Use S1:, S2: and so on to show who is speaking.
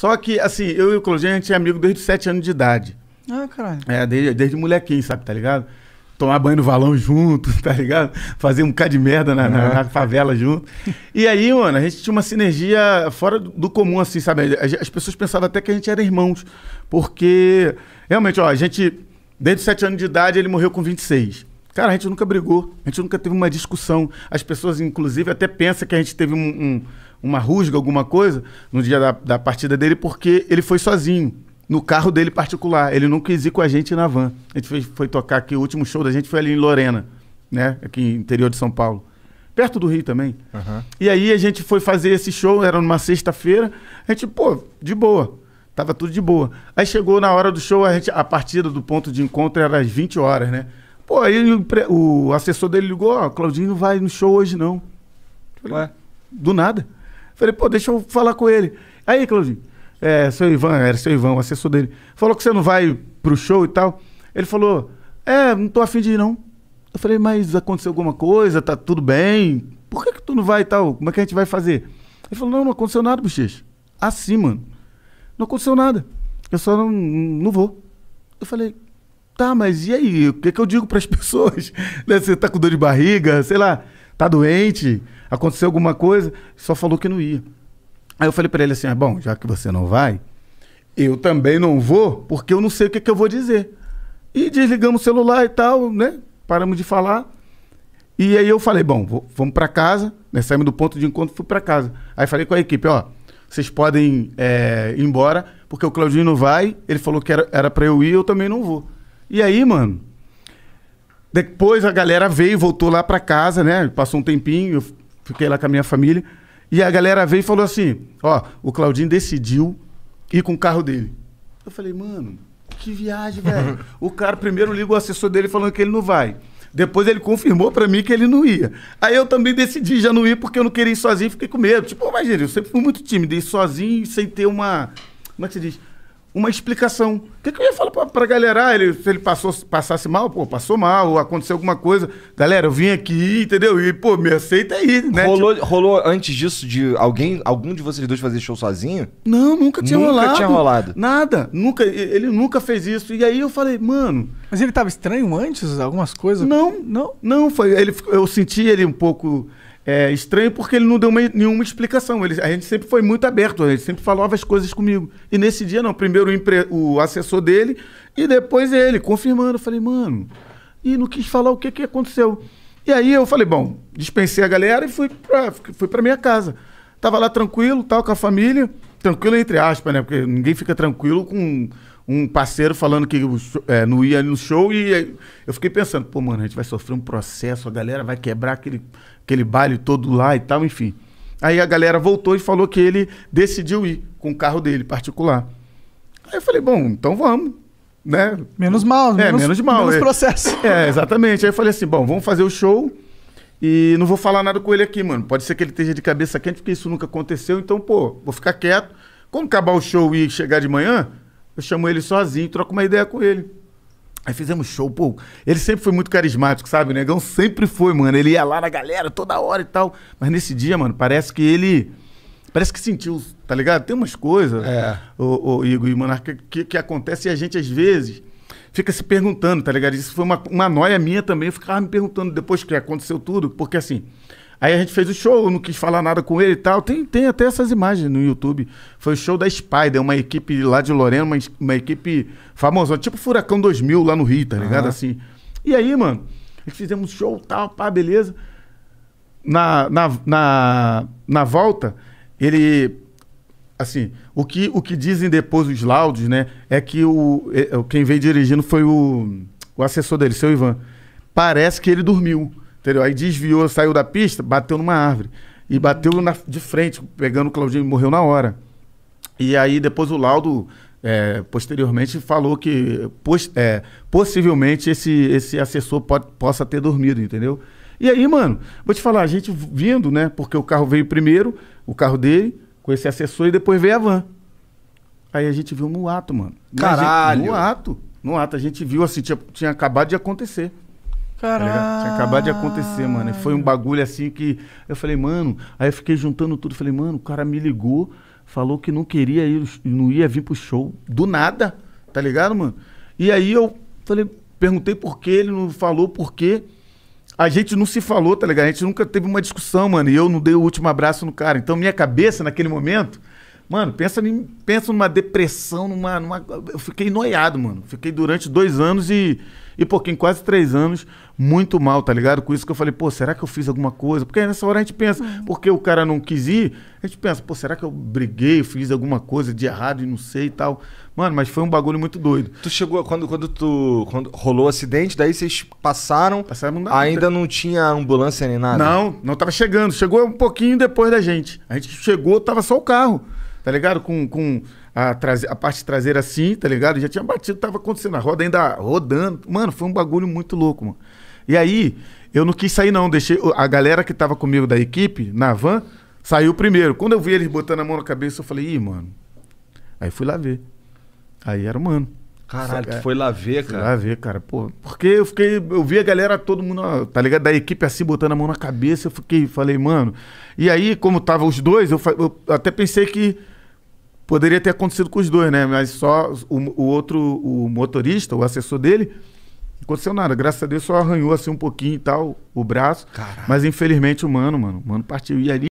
S1: Só que, assim, eu e o Clojinha, a gente é amigo desde 7 anos de idade. Ah, caralho. É, desde, desde molequinho, sabe, tá ligado? Tomar banho no valão junto, tá ligado? Fazer um bocado de merda na, na, na favela junto. E aí, mano, a gente tinha uma sinergia fora do comum, assim, sabe? As pessoas pensavam até que a gente era irmãos. Porque, realmente, ó, a gente, desde 7 anos de idade, ele morreu com 26. Cara, a gente nunca brigou, a gente nunca teve uma discussão. As pessoas, inclusive, até pensam que a gente teve um, um, uma rusga, alguma coisa, no dia da, da partida dele, porque ele foi sozinho no carro dele particular. Ele não quis ir com a gente na van. A gente foi, foi, tocar aqui, o último show da gente foi ali em Lorena, né? Aqui no interior de São Paulo. Perto do Rio também. Uhum. E aí a gente foi fazer esse show, era numa sexta-feira. A gente, pô, de boa. Tava tudo de boa. Aí chegou na hora do show, a, gente, a partida do ponto de encontro era às 20 horas, né? Pô, aí o, o assessor dele ligou, ó, oh, Claudinho não vai no show hoje não. Falei, Ué? Do nada. Falei, pô, deixa eu falar com ele. Aí, Claudinho, é, seu Ivan, era seu Ivan, o assessor dele, falou que você não vai pro show e tal. Ele falou, é, não tô afim de ir não. Eu falei, mas aconteceu alguma coisa, tá tudo bem? Por que que tu não vai e tal? Como é que a gente vai fazer? Ele falou, não, não aconteceu nada, bochecha. Assim, mano. Não aconteceu nada. Eu só não, não vou. Eu falei, Tá, mas e aí? O que, é que eu digo para as pessoas? Né, você tá com dor de barriga, sei lá, tá doente, aconteceu alguma coisa, só falou que não ia. Aí eu falei para ele assim: ah, bom, já que você não vai, eu também não vou, porque eu não sei o que, é que eu vou dizer. E desligamos o celular e tal, né? Paramos de falar. E aí eu falei: bom, vou, vamos para casa, né? Saímos do ponto de encontro, fui para casa. Aí falei com a equipe: ó, vocês podem é, ir embora, porque o Claudinho não vai, ele falou que era para eu ir, eu também não vou. E aí, mano, depois a galera veio, voltou lá pra casa, né? Passou um tempinho, eu fiquei lá com a minha família. E a galera veio e falou assim: Ó, o Claudinho decidiu ir com o carro dele. Eu falei, mano, que viagem, velho. o cara primeiro liga o assessor dele falando que ele não vai. Depois ele confirmou para mim que ele não ia. Aí eu também decidi já não ir porque eu não queria ir sozinho, fiquei com medo. Tipo, imagina, eu sempre fui muito tímido, ir sozinho sem ter uma. Como é que se diz? uma explicação. O que, que eu ia falar para a galera? Ah, ele, se ele passou, passasse mal, pô, passou mal, ou aconteceu alguma coisa. Galera, eu vim aqui, entendeu? E, pô, me aceita aí, né? Rolou, tipo... rolou antes disso de alguém, algum de vocês dois fazer show sozinho? Não, nunca tinha nunca rolado. Nunca tinha rolado. Nada. Nunca, ele nunca fez isso. E aí eu falei, mano. Mas ele tava estranho antes, algumas coisas? Não, não. Não, foi. Ele, eu senti ele um pouco é estranho porque ele não deu uma, nenhuma explicação. Ele, a gente sempre foi muito aberto, ele sempre falava as coisas comigo. E nesse dia, não. Primeiro o, empre, o assessor dele e depois ele, confirmando. Eu falei, mano, e não quis falar o que, que aconteceu. E aí eu falei, bom, dispensei a galera e fui para fui minha casa. Tava lá tranquilo, tal, com a família. Tranquilo entre aspas, né? Porque ninguém fica tranquilo com um parceiro falando que é, não ia no show e eu fiquei pensando, pô, mano, a gente vai sofrer um processo, a galera vai quebrar aquele, aquele baile todo lá e tal, enfim. Aí a galera voltou e falou que ele decidiu ir com o carro dele particular. Aí eu falei, bom, então vamos, né? Menos mal, né? Menos, menos mal. Menos é. processo. é, exatamente. Aí eu falei assim, bom, vamos fazer o show e não vou falar nada com ele aqui, mano. Pode ser que ele esteja de cabeça quente, porque isso nunca aconteceu. Então, pô, vou ficar quieto. Quando acabar o show e chegar de manhã, eu chamo ele sozinho, troco uma ideia com ele. Aí fizemos show, pô. Ele sempre foi muito carismático, sabe? O negão sempre foi, mano. Ele ia lá na galera toda hora e tal. Mas nesse dia, mano, parece que ele. Parece que sentiu, tá ligado? Tem umas coisas, é. o, o Igor e Monarca, que, que acontece e a gente às vezes fica se perguntando, tá ligado? Isso foi uma, uma noia minha também, eu ficava me perguntando depois que aconteceu tudo, porque assim. Aí a gente fez o show, eu não quis falar nada com ele e tal. Tem, tem até essas imagens no YouTube. Foi o show da Spider, uma equipe lá de Lorena, uma, uma equipe famosa, tipo Furacão 2000 lá no Rio, tá ligado? Uhum. Assim. E aí, mano, a gente fizemos show tal, pá, beleza. Na, na, na, na volta, ele assim, o que, o que dizem depois os laudos, né, é que o, é, é, quem veio dirigindo foi o, o assessor dele, seu Ivan. Parece que ele dormiu, entendeu? Aí desviou, saiu da pista, bateu numa árvore. E bateu na, de frente, pegando o Claudinho, morreu na hora. E aí depois o laudo, é, posteriormente, falou que poss, é, possivelmente esse, esse assessor pode, possa ter dormido, entendeu? E aí, mano, vou te falar, a gente vindo, né, porque o carro veio primeiro, o carro dele, com esse assessor e depois veio a van. Aí a gente viu no ato, mano. É Caralho! Gente, no ato. No ato, a gente viu assim, tinha, tinha acabado de acontecer. Tá Caralho! Tá tinha acabado de acontecer, mano. E foi um bagulho assim que. Eu falei, mano. Aí eu fiquei juntando tudo. Falei, mano, o cara me ligou, falou que não queria ir, não ia vir pro show. Do nada, tá ligado, mano? E aí eu falei, perguntei por que ele não falou por quê. A gente não se falou, tá ligado? A gente nunca teve uma discussão, mano. E eu não dei o último abraço no cara. Então, minha cabeça, naquele momento, mano, pensa, em, pensa numa depressão, numa, numa. Eu fiquei noiado, mano. Fiquei durante dois anos e. E, pô, em quase três anos, muito mal, tá ligado? Com isso que eu falei, pô, será que eu fiz alguma coisa? Porque aí nessa hora a gente pensa, uhum. porque o cara não quis ir, a gente pensa, pô, será que eu briguei, fiz alguma coisa de errado e não sei e tal. Mano, mas foi um bagulho muito doido. Tu chegou, quando, quando tu. Quando rolou o acidente, daí vocês passaram. Passaram Ainda não tinha ambulância nem nada? Não, não tava chegando. Chegou um pouquinho depois da gente. A gente chegou, tava só o carro, tá ligado? Com. com a, a parte traseira assim, tá ligado? Já tinha batido, tava acontecendo, a roda ainda rodando. Mano, foi um bagulho muito louco, mano. E aí, eu não quis sair, não. Deixei. A galera que tava comigo da equipe, na van, saiu primeiro. Quando eu vi eles botando a mão na cabeça, eu falei, ih, mano. Aí fui lá ver. Aí era o mano. Caralho, tu é. foi lá ver, cara. lá ver, cara. Pô, porque eu fiquei. Eu vi a galera, todo mundo, tá ligado? Da equipe assim, botando a mão na cabeça. Eu fiquei, falei, mano. E aí, como tava os dois, eu, eu até pensei que Poderia ter acontecido com os dois, né? Mas só o, o outro, o motorista, o assessor dele, não aconteceu nada. Graças a Deus só arranhou assim um pouquinho e tal, o braço. Caraca. Mas infelizmente o mano, mano, o mano partiu. E ali